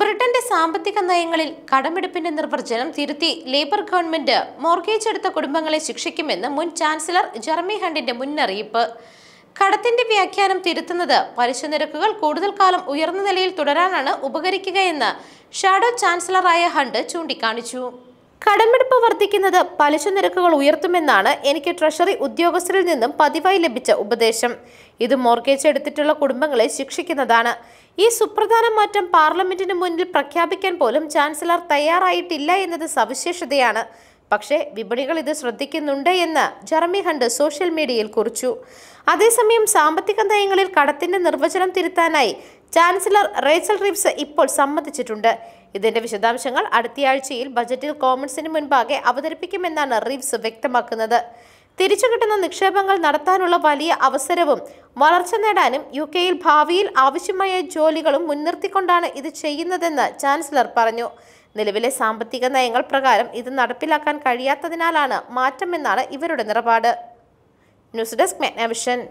ബ്രിട്ടന്റെ സാമ്പത്തിക നയങ്ങളിൽ കടമെടുപ്പിന്റെ നിർവചനം തിരുത്തി ലേബർ ഗവൺമെന്റ് മോർഗേജ് എടുത്ത കുടുംബങ്ങളെ ശിക്ഷിക്കുമെന്ന് മുൻ ചാൻസലർ ജർമി ഹണ്ടിന്റെ മുന്നറിയിപ്പ് കടത്തിന്റെ വ്യാഖ്യാനം തിരുത്തുന്നത് പലിശ നിരക്കുകൾ കൂടുതൽ കാലം ഉയർന്ന നിലയിൽ തുടരാനാണ് ഉപകരിക്കുകയെന്ന് ഷാഡോ ചാൻസലറായ ഹണ്ട് ചൂണ്ടിക്കാണിച്ചു കടമെടുപ്പ് വർദ്ധിക്കുന്നത് പലിശ നിരക്കുകൾ ഉയർത്തുമെന്നാണ് എനിക്ക് ട്രഷറി ഉദ്യോഗസ്ഥരിൽ നിന്നും പതിവായി ലഭിച്ച ഉപദേശം ഇത് മോർഗേജ് എടുത്തിട്ടുള്ള കുടുംബങ്ങളെ ശിക്ഷിക്കുന്നതാണ് ഈ സുപ്രധാന മാറ്റം പാർലമെന്റിന് മുന്നിൽ പ്രഖ്യാപിക്കാൻ പോലും ചാൻസലർ തയ്യാറായിട്ടില്ല എന്നത് സവിശേഷതയാണ് പക്ഷേ വിപണികൾ ഇത് ശ്രദ്ധിക്കുന്നുണ്ട് എന്ന് ജർമി ഹണ്ട് സോഷ്യൽ മീഡിയയിൽ കുറിച്ചു അതേസമയം സാമ്പത്തിക നയങ്ങളിൽ കടത്തിന്റെ നിർവചനം തിരുത്താനായി ചാൻസലർ റേച്ചൽ റിബ്സ് ഇപ്പോൾ സമ്മതിച്ചിട്ടുണ്ട് ഇതിന്റെ വിശദാംശങ്ങൾ അടുത്തയാഴ്ചയിൽ ബജറ്റിൽ കോമൺസിന് മുൻപാകെ അവതരിപ്പിക്കുമെന്നാണ് റിബ്സ് വ്യക്തമാക്കുന്നത് തിരിച്ചുകിട്ടുന്ന നിക്ഷേപങ്ങൾ നടത്താനുള്ള വലിയ അവസരവും വളർച്ച നേടാനും യു കെയിൽ ഭാവിയിൽ ആവശ്യമായ ജോലികളും മുൻനിർത്തിക്കൊണ്ടാണ് ഇത് ചെയ്യുന്നതെന്ന് ചാൻസലർ പറഞ്ഞു നിലവിലെ സാമ്പത്തിക നയങ്ങൾ പ്രകാരം ഇത് നടപ്പിലാക്കാൻ കഴിയാത്തതിനാലാണ് മാറ്റമെന്നാണ് ഇവരുടെ നിലപാട് ന്യൂസ് ഡെസ്ക് മെഗ്നാവിഷൻ